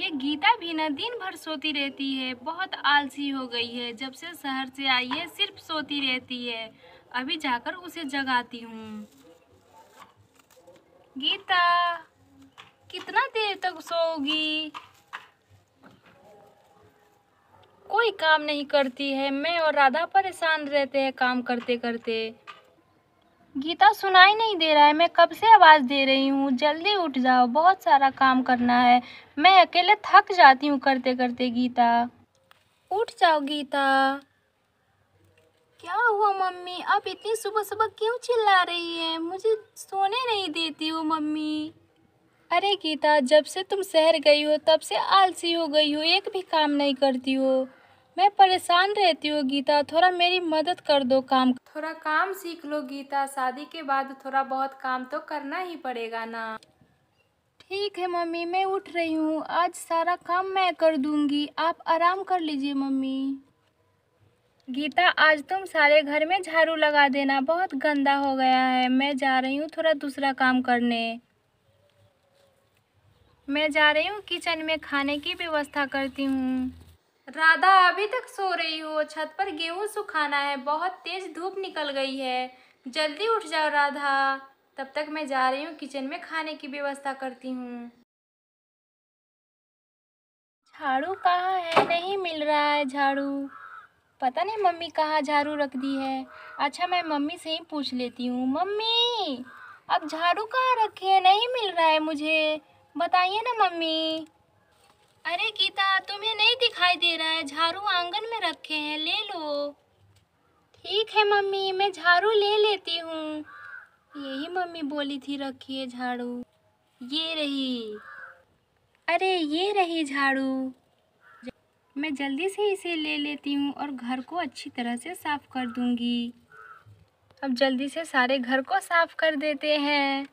ये गीता भी ना दिन भर सोती रहती है बहुत आलसी हो गई है जब से शहर से आई है सिर्फ सोती रहती है अभी जाकर उसे जगाती हूँ गीता कितना देर तक सोगी कोई काम नहीं करती है मैं और राधा परेशान रहते हैं काम करते करते गीता सुनाई नहीं दे रहा है मैं कब से आवाज़ दे रही हूँ जल्दी उठ जाओ बहुत सारा काम करना है मैं अकेले थक जाती हूँ करते करते गीता उठ जाओ गीता क्या हुआ मम्मी आप इतनी सुबह सुबह क्यों चिल्ला रही है मुझे सोने नहीं देती हो मम्मी अरे गीता जब से तुम शहर गई हो तब से आलसी हो गई हो एक भी काम नहीं करती हो मैं परेशान रहती हूँ गीता थोड़ा मेरी मदद कर दो काम थोड़ा काम सीख लो गीता शादी के बाद थोड़ा बहुत काम तो करना ही पड़ेगा ना ठीक है मम्मी मैं उठ रही हूँ आज सारा काम मैं कर दूंगी आप आराम कर लीजिए मम्मी गीता आज तुम सारे घर में झाड़ू लगा देना बहुत गंदा हो गया है मैं जा रही हूँ थोड़ा दूसरा काम करने मैं जा रही हूँ किचन में खाने की व्यवस्था करती हूँ राधा अभी तक सो रही हो छत पर गेहूं सुखाना है बहुत तेज धूप निकल गई है जल्दी उठ जाओ राधा तब तक मैं जा रही हूँ किचन में खाने की व्यवस्था करती हूँ झाड़ू कहाँ है नहीं मिल रहा है झाड़ू पता नहीं मम्मी कहाँ झाड़ू रख दी है अच्छा मैं मम्मी से ही पूछ लेती हूँ मम्मी अब झाड़ू कहाँ रखे है नहीं मिल रहा है मुझे बताइए ना मम्मी अरे गीता तुम्हें नहीं दिखाई दे रहा है झाड़ू आंगन में रखे हैं ले लो ठीक है मम्मी मैं झाड़ू ले लेती हूँ यही मम्मी बोली थी रखिए झाड़ू ये रही अरे ये रही झाड़ू मैं जल्दी से इसे ले लेती हूँ और घर को अच्छी तरह से साफ़ कर दूंगी अब जल्दी से सारे घर को साफ़ कर देते हैं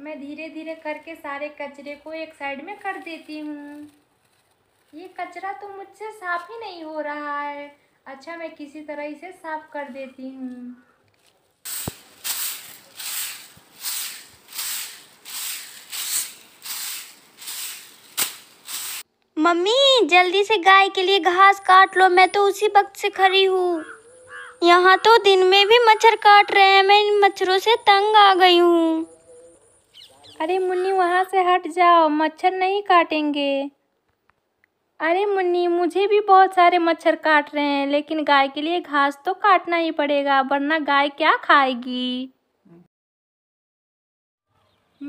मैं धीरे धीरे करके सारे कचरे को एक साइड में कर देती हूँ ये कचरा तो मुझसे साफ ही नहीं हो रहा है अच्छा मैं किसी तरह इसे साफ कर देती हूँ मम्मी जल्दी से गाय के लिए घास काट लो मैं तो उसी वक्त से खड़ी हूँ यहाँ तो दिन में भी मच्छर काट रहे हैं मैं इन मच्छरों से तंग आ गई हूँ अरे मुन्नी वहाँ से हट जाओ मच्छर नहीं काटेंगे अरे मुन्नी मुझे भी बहुत सारे मच्छर काट रहे हैं लेकिन गाय के लिए घास तो काटना ही पड़ेगा वरना गाय क्या खाएगी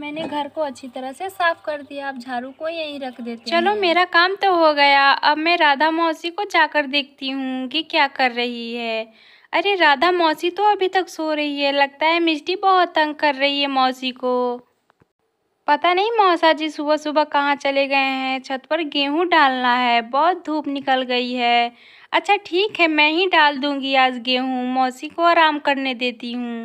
मैंने घर को अच्छी तरह से साफ कर दिया आप झाड़ू को यहीं रख देते चलो मेरा काम तो हो गया अब मैं राधा मौसी को जाकर देखती हूँ कि क्या कर रही है अरे राधा मौसी तो अभी तक सो रही है लगता है मिष्टी बहुत तंग कर रही है मौसी को पता नहीं मौसा जी सुबह सुबह कहाँ चले गए हैं छत पर गेहूँ डालना है बहुत धूप निकल गई है अच्छा ठीक है मैं ही डाल दूंगी आज गेहूँ मौसी को आराम करने देती हूँ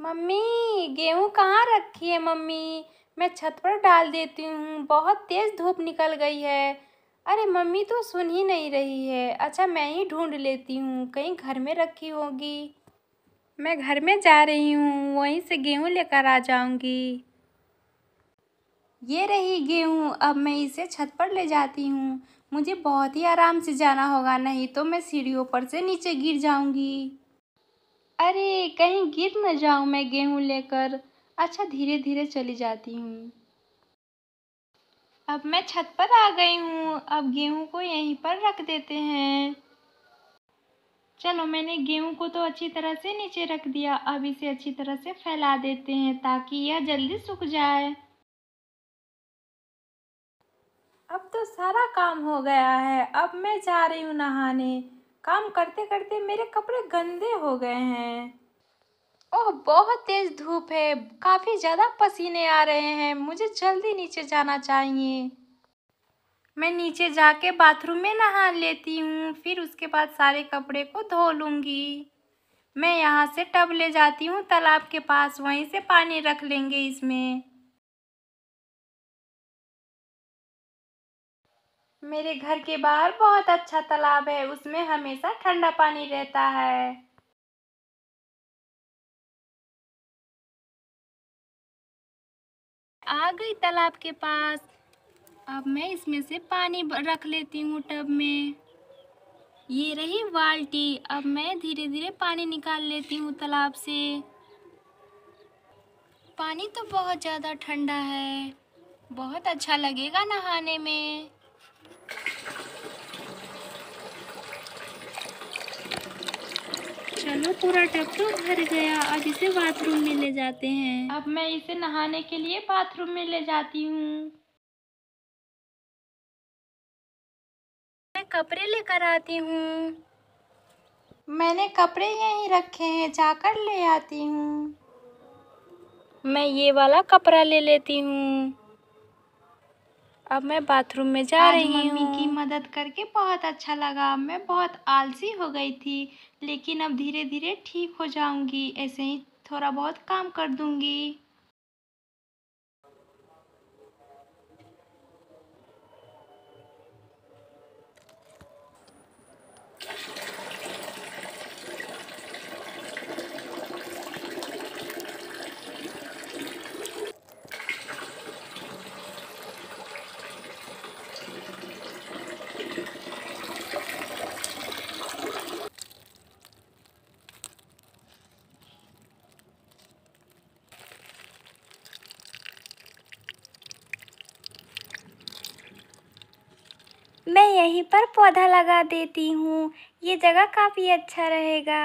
मम्मी गेहूँ कहाँ रखी है मम्मी मैं छत पर डाल देती हूँ बहुत तेज़ धूप निकल गई है अरे मम्मी तो सुन ही नहीं रही है अच्छा मैं ही ढूंढ लेती हूँ कहीं घर में रखी होगी मैं घर में जा रही हूँ वहीं से गेहूँ लेकर आ जाऊँगी ये रही गेहूँ अब मैं इसे छत पर ले जाती हूँ मुझे बहुत ही आराम से जाना होगा नहीं तो मैं सीढ़ियों पर से नीचे गिर जाऊँगी अरे कहीं गिर न जाऊँ मैं गेहूँ लेकर अच्छा धीरे धीरे चली जाती हूँ अब मैं छत पर आ गई हूँ अब गेहूँ को यहीं पर रख देते हैं चलो मैंने गेहूँ को तो अच्छी तरह से नीचे रख दिया अब इसे अच्छी तरह से फैला देते हैं ताकि यह जल्दी सूख जाए अब तो सारा काम हो गया है अब मैं जा रही हूँ नहाने काम करते करते मेरे कपड़े गंदे हो गए हैं ओह बहुत तेज़ धूप है काफ़ी ज़्यादा पसीने आ रहे हैं मुझे जल्दी नीचे जाना चाहिए मैं नीचे जाके बाथरूम में नहा लेती हूँ फिर उसके बाद सारे कपड़े को धो लूँगी मैं यहाँ से टब ले जाती हूँ तालाब के पास वहीं से पानी रख लेंगे इसमें मेरे घर के बाहर बहुत अच्छा तालाब है उसमें हमेशा ठंडा पानी रहता है आ गई तालाब के पास अब मैं इसमें से पानी रख लेती हूँ टब में ये रही बाल्टी अब मैं धीरे धीरे पानी निकाल लेती हूँ तालाब से पानी तो बहुत ज़्यादा ठंडा है बहुत अच्छा लगेगा नहाने में चलो पूरा टब तो भर गया अब इसे बाथरूम में ले जाते हैं अब मैं इसे नहाने के लिए बाथरूम में ले जाती हूँ मैं कपड़े लेकर आती हूँ मैंने कपड़े यहीं रखे हैं जाकर ले आती हूँ मैं ये वाला कपड़ा ले लेती हूँ अब मैं बाथरूम में जा आज रही हूँ मम्मी की मदद करके बहुत अच्छा लगा मैं बहुत आलसी हो गई थी लेकिन अब धीरे धीरे ठीक हो जाऊंगी ऐसे ही थोड़ा बहुत काम कर दूंगी मैं यहीं पर पौधा लगा देती हूँ ये जगह काफ़ी अच्छा रहेगा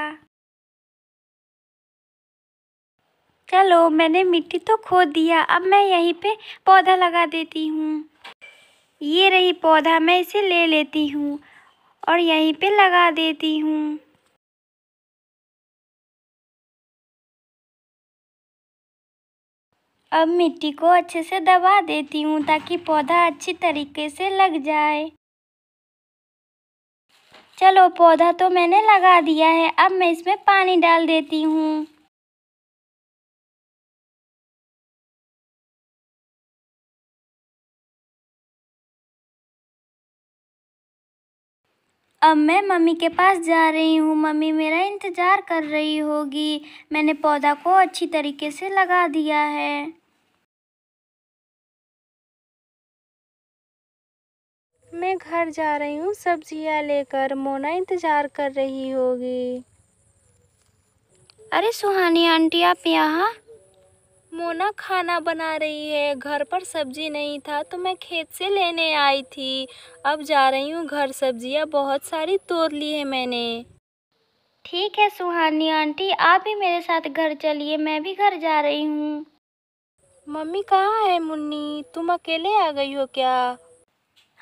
चलो मैंने मिट्टी तो खोद दिया अब मैं यहीं पे पौधा लगा देती हूँ ये रही पौधा मैं इसे ले लेती हूँ और यहीं पे लगा देती हूँ अब मिट्टी को अच्छे से दबा देती हूँ ताकि पौधा अच्छी तरीके से लग जाए चलो पौधा तो मैंने लगा दिया है अब मैं इसमें पानी डाल देती हूँ अब मैं मम्मी के पास जा रही हूँ मम्मी मेरा इंतज़ार कर रही होगी मैंने पौधा को अच्छी तरीके से लगा दिया है मैं घर जा रही हूँ सब्जियाँ लेकर मोना इंतज़ार कर रही होगी अरे सुहानी आंटी आप यहाँ मोना खाना बना रही है घर पर सब्जी नहीं था तो मैं खेत से लेने आई थी अब जा रही हूँ घर सब्जियाँ बहुत सारी तोड़ ली है मैंने ठीक है सुहानी आंटी आप भी मेरे साथ घर चलिए मैं भी घर जा रही हूँ मम्मी कहाँ है मुन्नी तुम अकेले आ गई हो क्या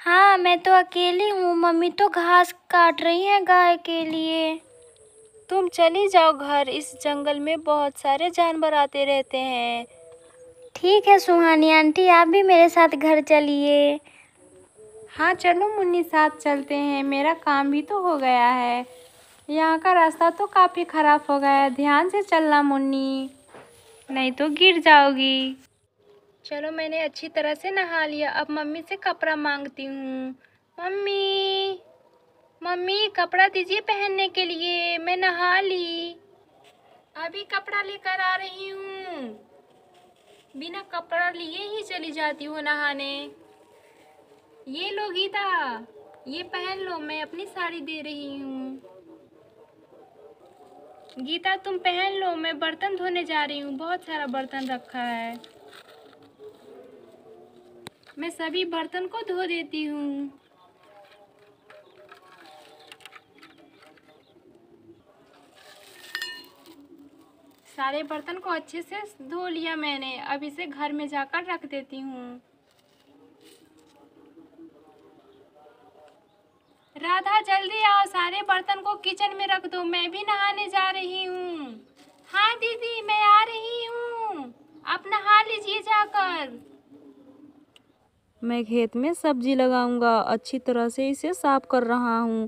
हाँ मैं तो अकेली हूँ मम्मी तो घास काट रही है गाय के लिए तुम चली जाओ घर इस जंगल में बहुत सारे जानवर आते रहते हैं ठीक है सुहानी आंटी आप भी मेरे साथ घर चलिए हाँ चलो मुन्नी साथ चलते हैं मेरा काम भी तो हो गया है यहाँ का रास्ता तो काफ़ी ख़राब हो गया है ध्यान से चलना मुन्नी नहीं तो गिर जाओगी चलो मैंने अच्छी तरह से नहा लिया अब मम्मी से कपड़ा मांगती हूँ मम्मी मम्मी कपड़ा दीजिए पहनने के लिए मैं नहा ली अभी कपड़ा लेकर आ रही हूँ बिना कपड़ा लिए ही चली जाती हूँ नहाने ये लो गीता ये पहन लो मैं अपनी साड़ी दे रही हूँ गीता तुम पहन लो मैं बर्तन धोने जा रही हूँ बहुत सारा बर्तन रखा है मैं सभी बर्तन को धो देती हूँ सारे बर्तन को अच्छे से धो लिया मैंने अब इसे घर में जाकर रख देती हूँ राधा जल्दी आओ सारे बर्तन को किचन में रख दो मैं भी नहाने जा रही हूँ हाँ दीदी मैं आ रही हूँ आप नहा लीजिए जाकर मैं खेत में सब्जी लगाऊंगा अच्छी तरह से इसे साफ कर रहा हूँ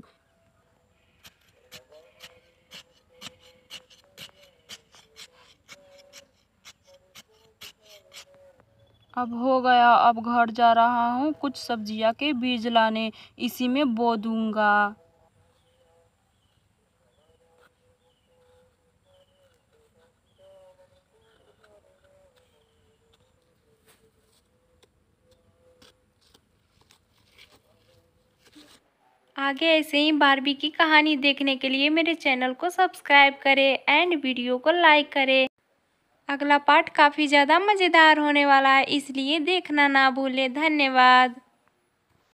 अब हो गया अब घर जा रहा हूँ कुछ सब्जियाँ के बीज लाने इसी में बो दूंगा आगे ऐसे ही बारबी की कहानी देखने के लिए मेरे चैनल को सब्सक्राइब करें एंड वीडियो को लाइक करें अगला पार्ट काफ़ी ज़्यादा मज़ेदार होने वाला है इसलिए देखना ना भूलें धन्यवाद